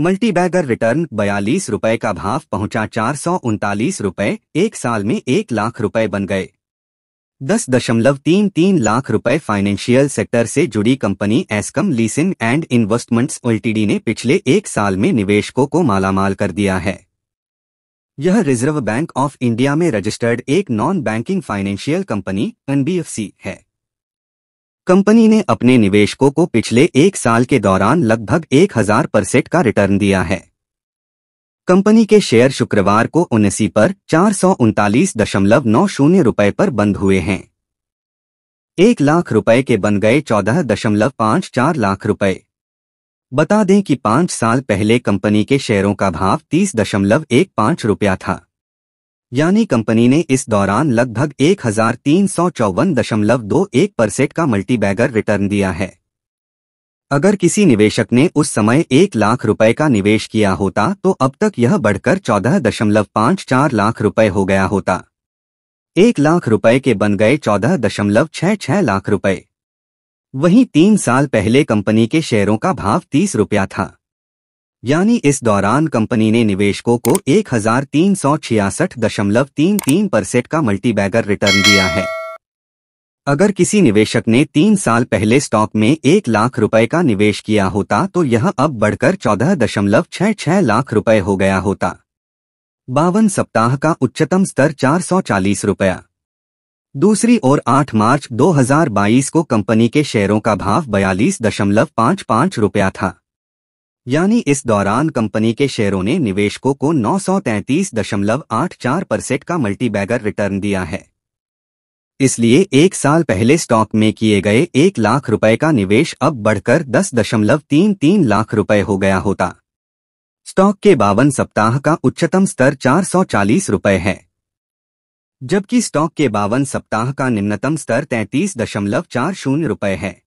multi bagger return बयालीस रुपए का भाव पहुंचा चार सौ उनतालीस रुपए एक साल में एक लाख रुपए बन गए दस दशमलव तीन तीन लाख रुपए फाइनेंशियल सेक्टर से जुड़ी कंपनी एस्कम लीसिंग एंड इन्वेस्टमेंट्स एलटीडी ने पिछले एक साल में निवेशकों को मालामाल कर दिया है यह रिजर्व बैंक ऑफ इंडिया में रजिस्टर्ड एक non banking financial company NBFC है कंपनी ने अपने निवेशकों को पिछले एक साल के दौरान लगभग एक हजार परसेंट का रिटर्न दिया है कंपनी के शेयर शुक्रवार को उन्नीसी पर चार सौ उनतालीस दशमलव नौ शून्य रुपये पर बंद हुए हैं एक लाख रुपए के बन गए चौदह दशमलव पाँच चार लाख रुपए बता दें कि पाँच साल पहले कंपनी के शेयरों का भाव तीस दशमलव एक पाँच रुपया था यानी कंपनी ने इस दौरान लगभग एक हजार तीन सौ चौवन दशमलव दो एक परसेंट का मल्टीबैगर रिटर्न दिया है अगर किसी निवेशक ने उस समय एक लाख रुपए का निवेश किया होता तो अब तक यह बढ़कर चौदह दशमलव पाँच चार लाख रुपए हो गया होता एक लाख रुपए के बन गए चौदह दशमलव छह छह लाख रुपए वहीं तीन साल पहले कंपनी के शेयरों का भाव तीस रुपया था यानी इस दौरान कंपनी ने निवेशकों को एक हजार तीन सौ छियासठ दशमलव तीन तीन परसेंट का मल्टीबैगर रिटर्न दिया है अगर किसी निवेशक ने तीन साल पहले स्टॉक में एक लाख रुपए का निवेश किया होता तो यह अब बढ़कर चौदह दशमलव छह छह लाख रुपए हो गया होता बावन सप्ताह का उच्चतम स्तर चार सौ चालीस रुपया दूसरी ओर 8 मार्च 2022 को कंपनी के शेयरों का भाव बयालीस दशमलव पाँच पाँच रुपया था यानी इस दौरान कंपनी के शेयरों ने निवेशकों को चार परसेंट का मल्टीबैगर रिटर्न दिया है इसलिए एक साल पहले स्टॉक में किए गए एक लाख रुपए का निवेश अब बढ़कर दस दशमलव तीन तीन लाख रुपए हो गया होता स्टॉक के बावन सप्ताह का उच्चतम स्तर चार सौ चालीस रुपए है जबकि स्टॉक के बावन सप्ताह का निम्नतम स्तर तैंतीस दशमलव चार शून्य रुपए है